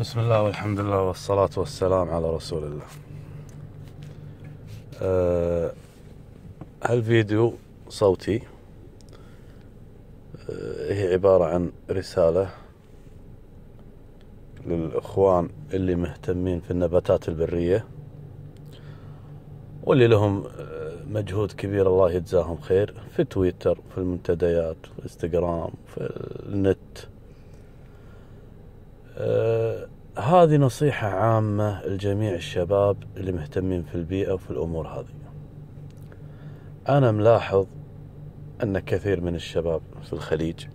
بسم الله والحمد لله والصلاة والسلام على رسول الله أه هالفيديو صوتي أه هي عبارة عن رسالة للإخوان اللي مهتمين في النباتات البرية واللي لهم آه، مجهود كبير الله يجزاهم خير في تويتر في المنتديات في انستغرام في النت آه هذه نصيحة عامة لجميع الشباب اللي مهتمين في البيئة وفي الأمور هذه أنا ملاحظ أن كثير من الشباب في الخليج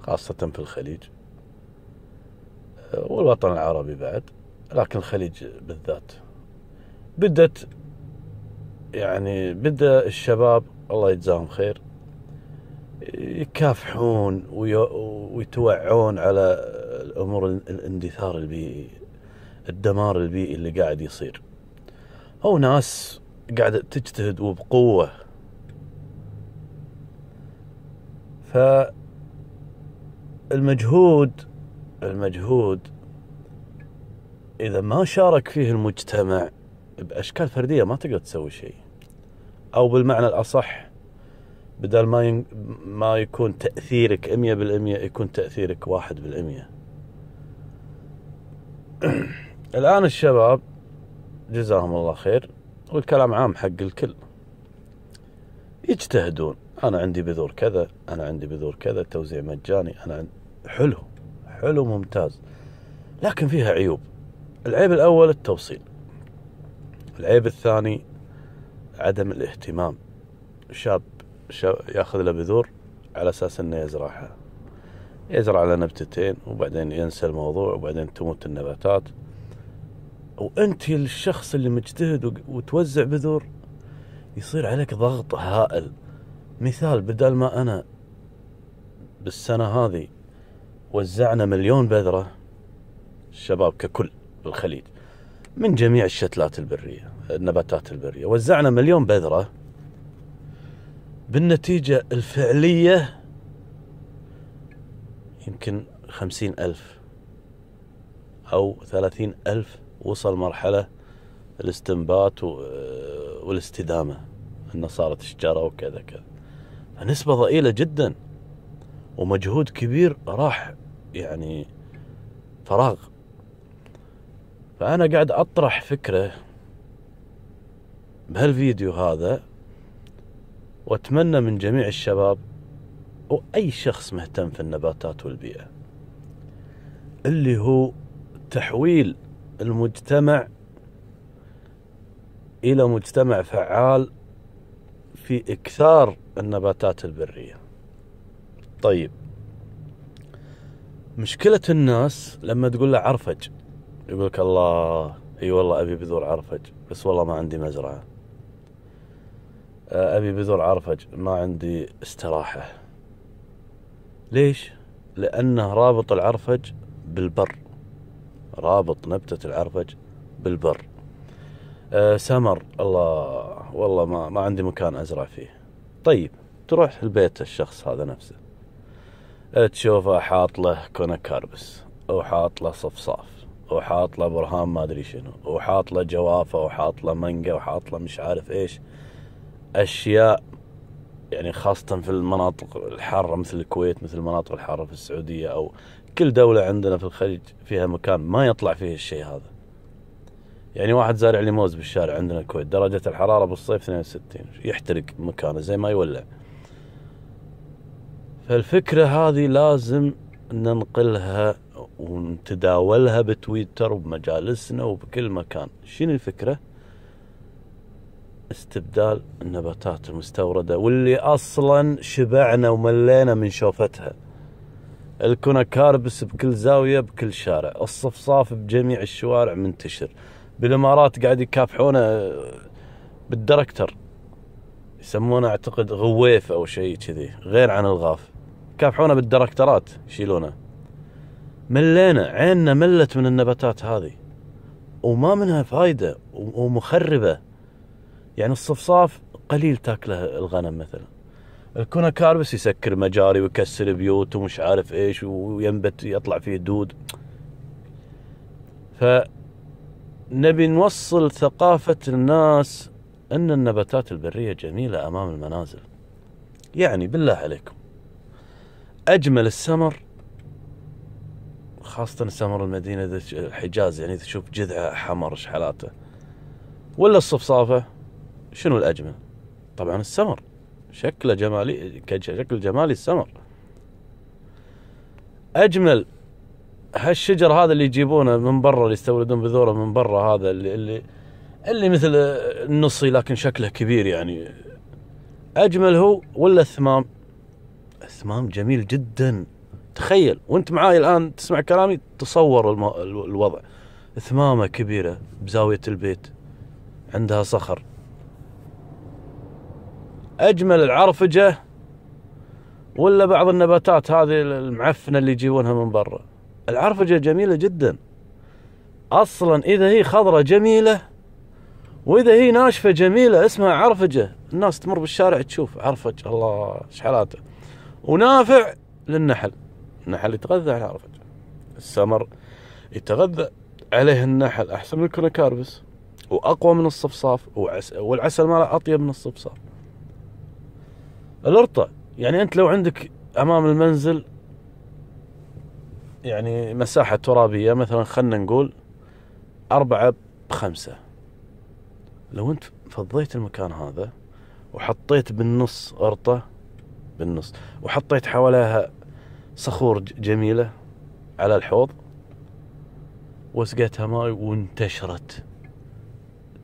خاصة في الخليج آه، والوطن العربي بعد لكن الخليج بالذات بدت يعني بدا الشباب الله يجزاهم خير يكافحون ويتوعون على امور الاندثار البيئي الدمار البيئي اللي قاعد يصير او ناس قاعده تجتهد وبقوه ف المجهود المجهود اذا ما شارك فيه المجتمع باشكال فرديه ما تقدر تسوي شيء او بالمعنى الاصح بدل ما ما يكون تاثيرك 100% يكون تاثيرك 1% الآن الشباب جزاهم الله خير والكلام عام حق الكل يجتهدون أنا عندي بذور كذا أنا عندي بذور كذا توزيع مجاني أنا عن... حلو حلو ممتاز لكن فيها عيوب العيب الأول التوصيل العيب الثاني عدم الاهتمام شاب, شاب ياخذ له بذور على اساس انه يزرعها يزرع على نبتتين وبعدين ينسى الموضوع وبعدين تموت النباتات وانت الشخص اللي مجتهد وتوزع بذور يصير عليك ضغط هائل مثال بدل ما انا بالسنه هذه وزعنا مليون بذره الشباب ككل بالخليج من جميع الشتلات البريه النباتات البريه وزعنا مليون بذره بالنتيجه الفعليه يمكن خمسين ألف أو ثلاثين ألف وصل مرحلة الاستنباط والاستدامة أنه صارت شجرة وكذا كذا فنسبة ضئيلة جدا ومجهود كبير راح يعني فراغ فأنا قاعد أطرح فكرة بهالفيديو هذا وأتمنى من جميع الشباب وأي شخص مهتم في النباتات والبيئة اللي هو تحويل المجتمع إلى مجتمع فعال في إكثار النباتات البرية طيب مشكلة الناس لما تقول له عرفج يقول لك الله اي والله ابي بذور عرفج بس والله ما عندي مزرعه ابي بذور عرفج ما عندي استراحه ليش؟ لأنه رابط العرفج بالبر رابط نبتة العرفج بالبر آه سمر الله والله ما, ما عندي مكان أزرع فيه طيب تروح البيت الشخص هذا نفسه آه، تشوفه حاط له كونكاربس وحاط له صفصاف وحاط له برهان ما ادري شنو وحاط له جوافه وحاط له مانجا وحاط له مش عارف ايش اشياء يعني خاصة في المناطق الحارة مثل الكويت مثل المناطق الحارة في السعودية أو كل دولة عندنا في الخليج فيها مكان ما يطلع فيه الشيء هذا يعني واحد زارع لي موز بالشارع عندنا الكويت درجة الحرارة بالصيف 62 يحترق مكانه زي ما يولع فالفكرة هذه لازم ننقلها ونتداولها بتويتر وبمجالسنا وبكل مكان شنو الفكرة؟ استبدال النباتات المستورده واللي اصلا شبعنا وملينا من شوفتها كاربس بكل زاويه بكل شارع الصفصاف بجميع الشوارع منتشر بالامارات قاعد يكافحونه بالدركتر يسمونه اعتقد غويف او شيء كذي غير عن الغاف يكافحونه بالدركترات يشيلونه ملينا عيننا ملت من النباتات هذه وما منها فايده ومخربه يعني الصفصاف قليل تاكله الغنم مثلا الكونا كاربس يسكر مجاري ويكسر بيوت ومش عارف ايش وينبت يطلع فيه دود ف نبي نوصل ثقافة الناس أن النباتات البرية جميلة أمام المنازل يعني بالله عليكم أجمل السمر خاصة سمر المدينة الحجاز يعني تشوف جذعة حمر شحلاته ولا الصفصافة شنو الاجمل؟ طبعا السمر شكله جمالي شكل جمالي السمر اجمل هالشجر هذا اللي يجيبونه من برا اللي يستوردون بذوره من برا هذا اللي اللي اللي مثل النصي لكن شكله كبير يعني اجمل هو ولا الثمام؟ الثمام جميل جدا تخيل وانت معاي الان تسمع كلامي تصور الوضع ثمامه كبيره بزاويه البيت عندها صخر اجمل العرفجه ولا بعض النباتات هذه المعفنه اللي يجيبونها من برا العرفجه جميله جدا اصلا اذا هي خضره جميله واذا هي ناشفه جميله اسمها عرفجه الناس تمر بالشارع تشوف عرفج الله ايش حالاته ونافع للنحل النحل يتغذى على العرفجه السمر يتغذى عليه النحل احسن من الكونكاربس واقوى من الصفصاف والعسل ماله اطيب من الصفصاف الارطة يعني انت لو عندك امام المنزل يعني مساحة ترابية مثلا خلنا نقول أربعة بخمسة لو أنت فضيت المكان هذا وحطيت بالنص أرطة بالنص وحطيت حواليها صخور جميلة على الحوض وسقتها ماي وانتشرت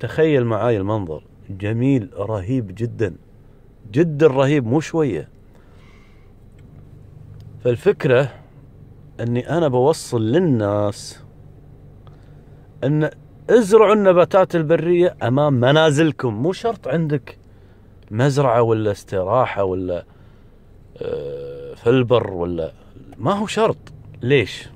تخيل معاي المنظر جميل رهيب جداً جدا رهيب مو شويه فالفكره اني انا بوصل للناس ان ازرعوا النباتات البريه امام منازلكم مو شرط عندك مزرعه ولا استراحه ولا آه، في البر ولا ما هو شرط ليش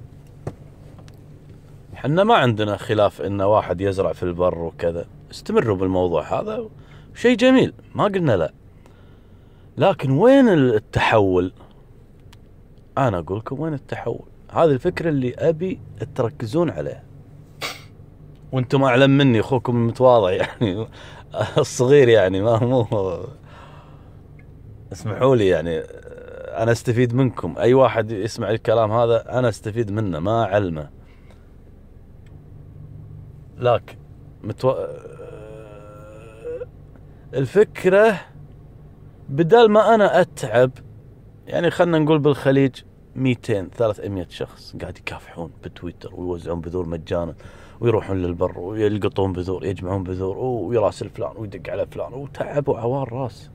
حنا ما عندنا خلاف ان واحد يزرع في البر وكذا استمروا بالموضوع هذا شيء جميل ما قلنا لا لكن وين التحول انا اقول لكم وين التحول هذه الفكره اللي ابي تركزون عليها وانتم اعلم مني اخوكم المتواضع يعني الصغير يعني ما مو اسمحوا لي يعني انا استفيد منكم اي واحد يسمع الكلام هذا انا استفيد منه ما علمه لكن متو... الفكره بدل ما انا اتعب يعني خلينا نقول بالخليج 200 300 شخص قاعد يكافحون بتويتر ويوزعون بذور مجانا ويروحون للبر ويلقطون بذور يجمعون بذور ويراسل فلان ويدق على فلان وتعب وعوار راس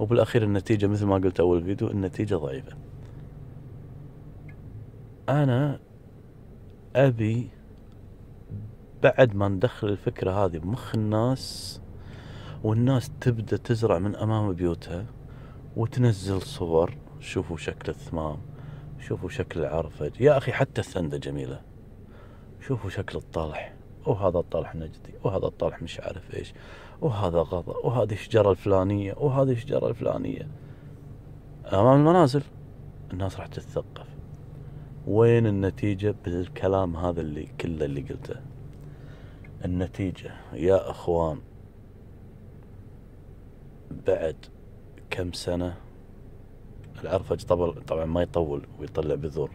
وبالاخير النتيجه مثل ما قلت اول فيديو النتيجه ضعيفه انا ابي بعد ما ندخل الفكره هذه بمخ الناس والناس تبدا تزرع من امام بيوتها وتنزل صور شوفوا شكل الثمام شوفوا شكل العرفج يا اخي حتى الثنده جميله شوفوا شكل الطلح وهذا الطلح نجدي وهذا الطلح مش عارف ايش وهذا غضا وهذه الشجره الفلانيه وهذه الشجره الفلانيه امام المنازل الناس راح تتثقف وين النتيجة بالكلام هذا اللي كله اللي قلته النتيجة يا أخوان بعد كم سنة العرفج طبعا ما يطول ويطلع بذور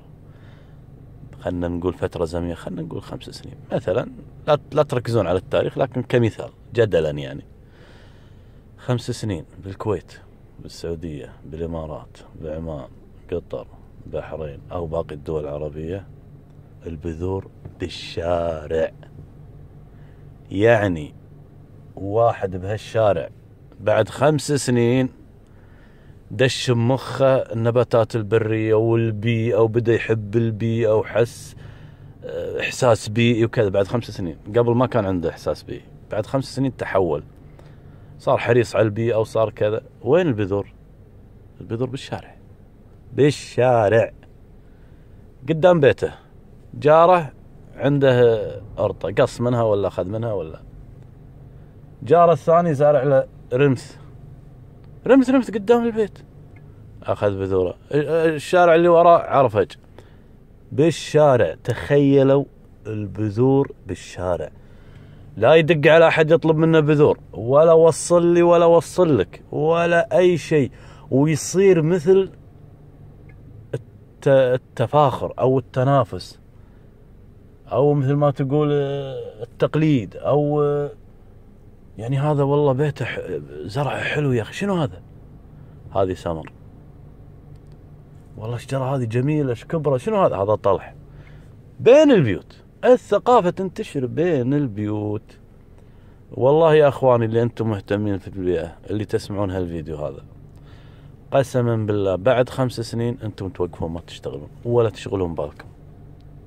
خلنا نقول فترة زمنية خلنا نقول خمس سنين مثلا لا لا تركزون على التاريخ لكن كمثال جدلا يعني خمس سنين بالكويت بالسعودية بالإمارات بعمان قطر بحرين أو باقي الدول العربية البذور بالشارع يعني واحد بهالشارع بعد خمس سنين دش بمخه النباتات البريه والبيئه وبدا يحب البيئه وحس آه، احساس بيئي وكذا بعد خمس سنين قبل ما كان عنده احساس بيئي بعد خمس سنين تحول صار حريص على البيئه وصار كذا وين البذور البذور بالشارع بالشارع قدام بيته جاره عنده ارطه قص منها ولا اخذ منها ولا جاره الثاني زارع له رمث رمث رمث قدام البيت اخذ بذوره الشارع اللي وراه عرفج بالشارع تخيلوا البذور بالشارع لا يدق على احد يطلب منه بذور ولا وصل لي ولا وصل لك ولا اي شيء ويصير مثل التفاخر او التنافس او مثل ما تقول التقليد او يعني هذا والله بيته زرعه حلو يا اخي شنو هذا؟ هذه سمر والله الشجره هذه جميله ايش كبره شنو هذا؟ هذا طلح بين البيوت الثقافه تنتشر بين البيوت والله يا اخواني اللي انتم مهتمين في البيئه اللي تسمعون هالفيديو هذا قسما بالله بعد خمس سنين انتم توقفون ما تشتغلون ولا تشغلون بالكم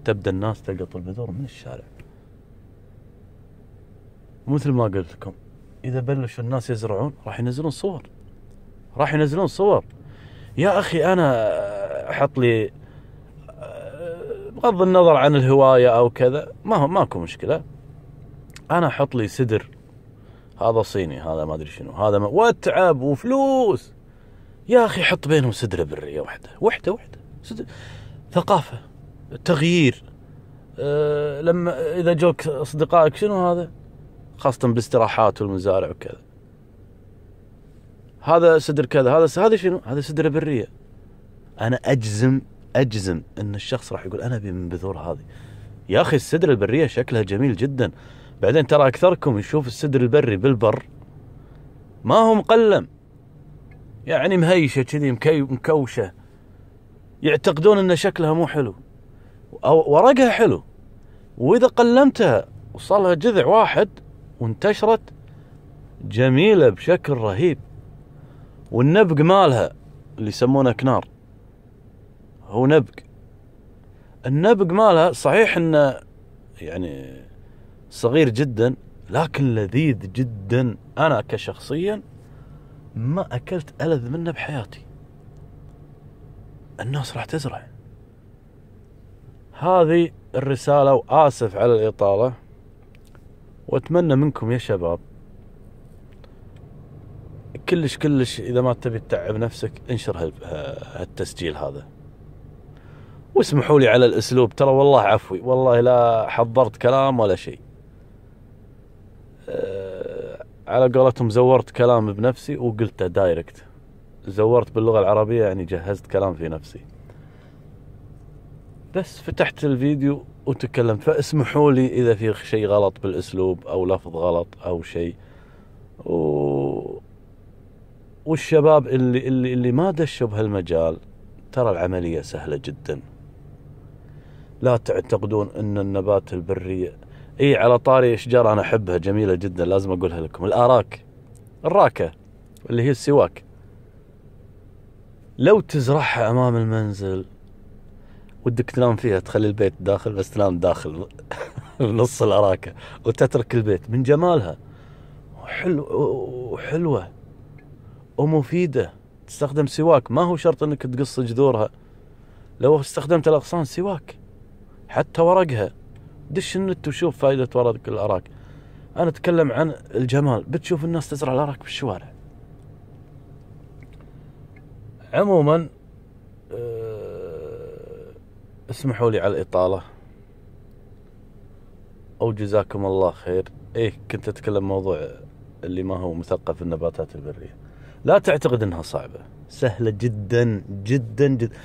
تبدا الناس تلقط البذور من الشارع مثل ما قلت لكم اذا بلشوا الناس يزرعون راح ينزلون صور راح ينزلون صور يا اخي انا احط لي بغض النظر عن الهوايه او كذا ما هو ماكو مشكله انا احط لي سدر هذا صيني هذا ما ادري شنو هذا ما واتعب وفلوس يا اخي حط بينهم سدره بريه واحده واحده واحده سدر. ثقافه تغيير أه لما اذا جوك اصدقائك شنو هذا خاصه بالاستراحات والمزارع وكذا هذا سدر كذا هذا هذا شنو هذا سدره بريه انا اجزم اجزم ان الشخص راح يقول انا ابي من بذور هذه يا اخي السدره البريه شكلها جميل جدا بعدين ترى اكثركم يشوف السدر البري بالبر ما هو مقلم يعني مهيشه كذي مكوشه يعتقدون ان شكلها مو حلو او ورقها حلو واذا قلمتها وصلها جذع واحد وانتشرت جميلة بشكل رهيب والنبق مالها اللي يسمونه كنار هو نبق النبق مالها صحيح انه يعني صغير جدا لكن لذيذ جدا انا كشخصيا ما اكلت الذ منه بحياتي الناس راح تزرع هذه الرساله واسف على الاطاله واتمنى منكم يا شباب كلش كلش اذا ما تبي تتعب نفسك انشر هالتسجيل هذا واسمحوا لي على الاسلوب ترى والله عفوي والله لا حضرت كلام ولا شيء أه، على قولتهم زورت كلام بنفسي وقلته دايركت زورت باللغه العربيه يعني جهزت كلام في نفسي بس فتحت الفيديو وتكلمت فاسمحوا لي اذا في شيء غلط بالاسلوب او لفظ غلط او شيء و... والشباب اللي اللي اللي ما دشوا بهالمجال ترى العمليه سهله جدا لا تعتقدون ان النبات البري اي على طاري اشجار انا احبها جميله جدا لازم اقولها لكم الاراك الراكه اللي هي السواك لو تزرعها امام المنزل ودك تنام فيها تخلي البيت داخل بس تنام داخل بنص الأراكة وتترك البيت من جمالها حلو وحلوة ومفيدة تستخدم سواك ما هو شرط انك تقص جذورها لو استخدمت الاغصان سواك حتى ورقها دش النت وشوف فائدة ورق الأراك أنا أتكلم عن الجمال بتشوف الناس تزرع الأراك بالشوارع عموما آه، اسمحوا لي على الإطالة أو جزاكم الله خير إيه كنت أتكلم موضوع اللي ما هو مثقف النباتات البرية لا تعتقد أنها صعبة سهلة جدا جدا جدا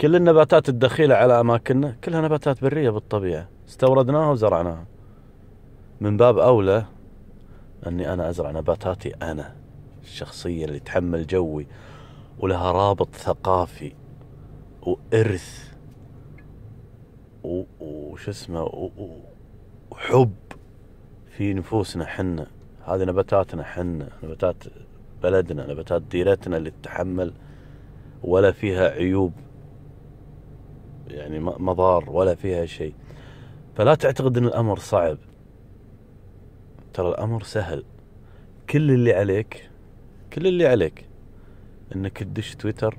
كل النباتات الدخيلة على أماكننا كلها نباتات برية بالطبيعة استوردناها وزرعناها من باب أولى أني أنا أزرع نباتاتي أنا الشخصية اللي تحمل جوي ولها رابط ثقافي وإرث وش اسمه وحب في نفوسنا حنا هذه نباتاتنا حنا نباتات بلدنا نباتات ديرتنا اللي تتحمل ولا فيها عيوب يعني مضار ولا فيها شيء فلا تعتقد ان الامر صعب ترى الامر سهل كل اللي عليك كل اللي عليك انك تدش تويتر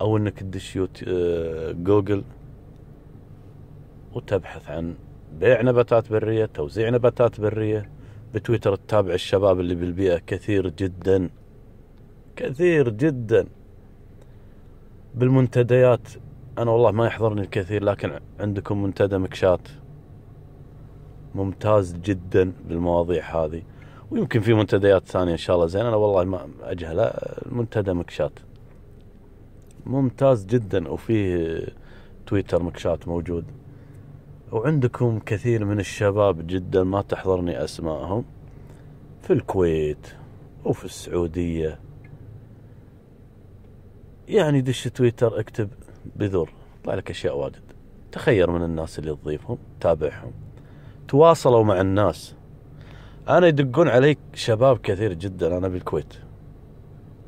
او انك تدش آه، جوجل وتبحث عن بيع نباتات برية توزيع نباتات برية بتويتر تتابع الشباب اللي بالبيئة كثير جدا كثير جدا بالمنتديات أنا والله ما يحضرني الكثير لكن عندكم منتدى مكشات ممتاز جدا بالمواضيع هذه ويمكن في منتديات ثانية إن شاء الله زين أنا والله ما أجهلها المنتدى مكشات ممتاز جدا وفيه تويتر مكشات موجود وعندكم كثير من الشباب جدا ما تحضرني أسمائهم في الكويت وفي السعودية يعني دش تويتر اكتب بذر طلع لك أشياء واجد تخير من الناس اللي تضيفهم تابعهم تواصلوا مع الناس أنا يدقون عليك شباب كثير جدا أنا بالكويت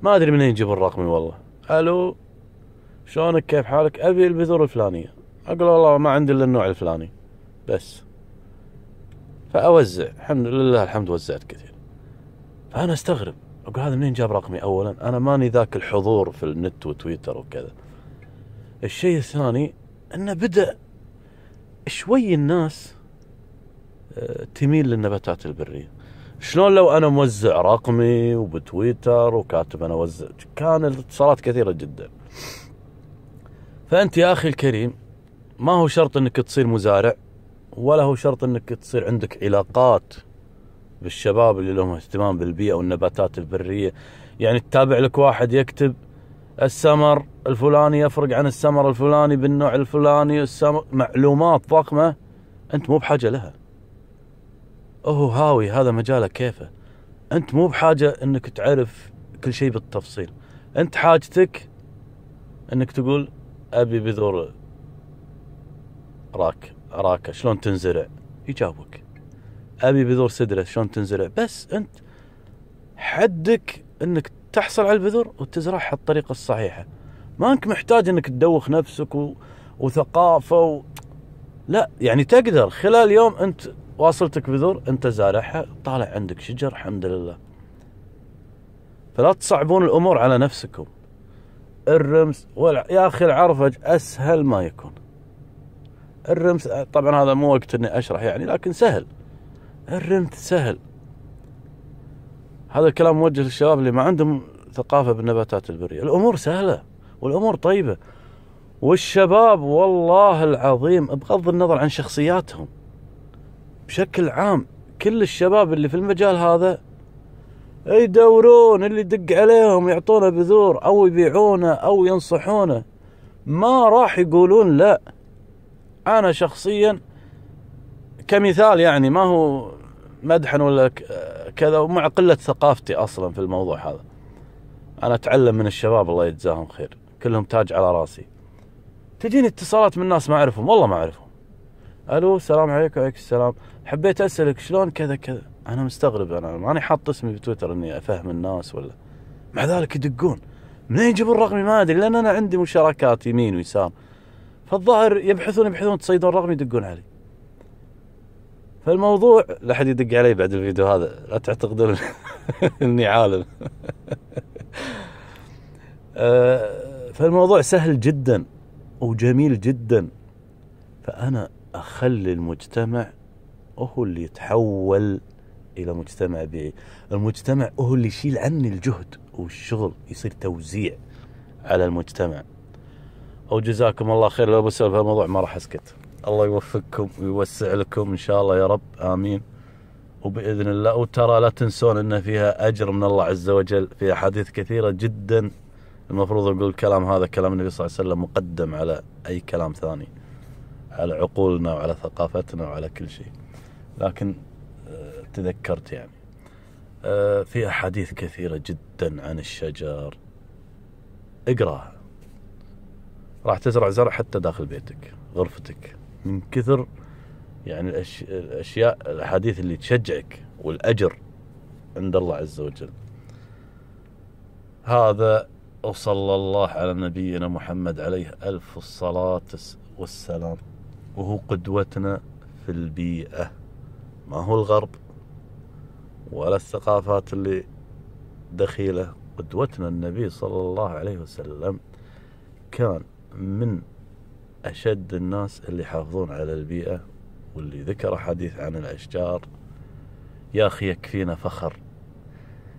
ما أدري منين يجيب الرقمي والله ألو شلونك كيف حالك أبي البذور الفلانية اقول والله ما عندي الا النوع الفلاني بس فاوزع الحمد لله الحمد وزعت كثير فانا استغرب اقول هذا منين جاب رقمي اولا انا ماني ذاك الحضور في النت وتويتر وكذا الشيء الثاني انه بدا شوي الناس آه، تميل للنباتات البريه شلون لو انا موزع رقمي وبتويتر وكاتب انا اوزع كان الاتصالات كثيره جدا فانت يا اخي الكريم ما هو شرط انك تصير مزارع ولا هو شرط انك تصير عندك علاقات بالشباب اللي لهم اهتمام بالبيئه والنباتات البريه يعني تتابع لك واحد يكتب السمر الفلاني يفرق عن السمر الفلاني بالنوع الفلاني السمر معلومات ضخمه انت مو بحاجه لها هو هاوي هذا مجاله كيفه انت مو بحاجه انك تعرف كل شيء بالتفصيل انت حاجتك انك تقول ابي بذور راك راكه شلون تنزرع يجاوبك ابي بذور سدره شلون تنزرع بس انت حدك انك تحصل على البذور وتزرعها الطريقه الصحيحه ما انك محتاج انك تدوخ نفسك و... وثقافه و... لا يعني تقدر خلال يوم انت واصلتك بذور انت زارعها طالع عندك شجر الحمد لله فلا تصعبون الامور على نفسكم الرمس والع... يا اخي العرفج اسهل ما يكون الرمث طبعا هذا مو وقت اني اشرح يعني لكن سهل الرمث سهل هذا الكلام موجه للشباب اللي ما عندهم ثقافة بالنباتات البرية الأمور سهلة والأمور طيبة والشباب والله العظيم بغض النظر عن شخصياتهم بشكل عام كل الشباب اللي في المجال هذا يدورون اللي يدق عليهم يعطونه بذور او يبيعونه او ينصحونه ما راح يقولون لا انا شخصيا كمثال يعني ما هو مدحا ولا كذا ومع قله ثقافتي اصلا في الموضوع هذا انا اتعلم من الشباب الله يجزاهم خير كلهم تاج على راسي تجيني اتصالات من ناس ما اعرفهم والله ما اعرفهم الو السلام عليكم وعليكم السلام حبيت اسالك شلون كذا كذا انا مستغرب انا ماني حاط اسمي في تويتر اني افهم الناس ولا مع ذلك يدقون منين يجيبون رقمي ما ادري لان انا عندي مشاركات يمين ويسار فالظاهر يبحثون يبحثون تصيدون رقم يدقون علي فالموضوع لا حد يدق علي بعد الفيديو هذا لا تعتقدون اني عالم آه، فالموضوع سهل جدا وجميل جدا فانا اخلي المجتمع هو اللي يتحول الى مجتمع بيعي المجتمع هو اللي يشيل عني الجهد والشغل يصير توزيع على المجتمع او جزاكم الله خير لو بسولف هالموضوع ما راح اسكت الله يوفقكم ويوسع لكم ان شاء الله يا رب امين وباذن الله وترى لا تنسون ان فيها اجر من الله عز وجل في احاديث كثيره جدا المفروض نقول الكلام هذا كلام النبي صلى الله عليه وسلم مقدم على اي كلام ثاني على عقولنا وعلى ثقافتنا وعلى كل شيء لكن آه، تذكرت يعني آه، في احاديث كثيره جدا عن الشجر اقراها راح تزرع زرع حتى داخل بيتك غرفتك من كثر يعني الأش... الاشياء الاحاديث اللي تشجعك والاجر عند الله عز وجل هذا وصلى الله على نبينا محمد عليه الف الصلاه والسلام وهو قدوتنا في البيئه ما هو الغرب ولا الثقافات اللي دخيله قدوتنا النبي صلى الله عليه وسلم كان من أشد الناس اللي يحافظون على البيئة واللي ذكر حديث عن الأشجار يا أخي يكفينا فخر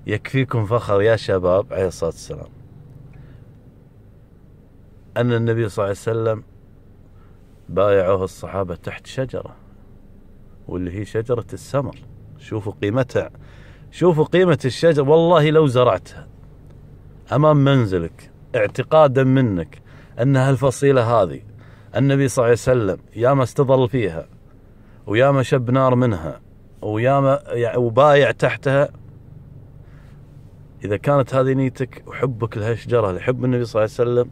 يكفيكم فخر يا شباب عليه الصلاة والسلام أن النبي صلى الله عليه وسلم بايعوه الصحابة تحت شجرة واللي هي شجرة السمر شوفوا قيمتها شوفوا قيمة الشجرة والله لو زرعتها أمام منزلك اعتقادا منك أن هالفصيلة هذه النبي صلى الله عليه وسلم يا ما استظل فيها ويا ما شب نار منها ويا يعني وبايع تحتها إذا كانت هذه نيتك وحبك لهالشجرة لحب النبي صلى الله عليه وسلم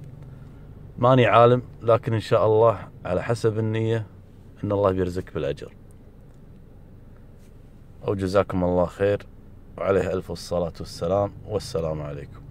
ماني عالم لكن إن شاء الله على حسب النية إن الله بيرزقك بالأجر أو جزاكم الله خير وعليه ألف الصلاة والسلام والسلام عليكم